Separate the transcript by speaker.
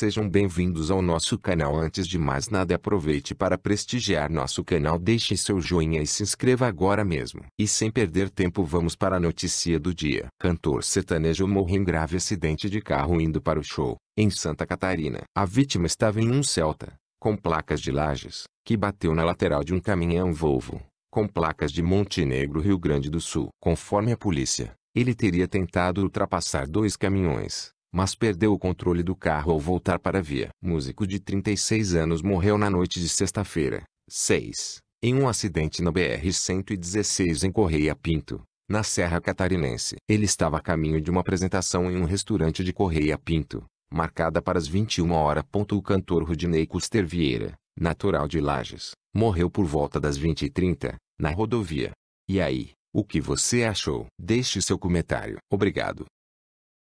Speaker 1: Sejam bem-vindos ao nosso canal. Antes de mais nada, aproveite para prestigiar nosso canal, deixe seu joinha e se inscreva agora mesmo. E sem perder tempo, vamos para a notícia do dia. Cantor sertanejo morre em grave acidente de carro indo para o show, em Santa Catarina. A vítima estava em um Celta, com placas de lajes, que bateu na lateral de um caminhão Volvo, com placas de Montenegro, Rio Grande do Sul. Conforme a polícia, ele teria tentado ultrapassar dois caminhões mas perdeu o controle do carro ao voltar para a via. Músico de 36 anos morreu na noite de sexta-feira, 6, em um acidente na BR-116 em Correia Pinto, na Serra Catarinense. Ele estava a caminho de uma apresentação em um restaurante de Correia Pinto, marcada para as 21 horas. O cantor Rudinei Custer Vieira, natural de Lages, morreu por volta das 20h30, na rodovia. E aí, o que você achou? Deixe seu comentário. Obrigado.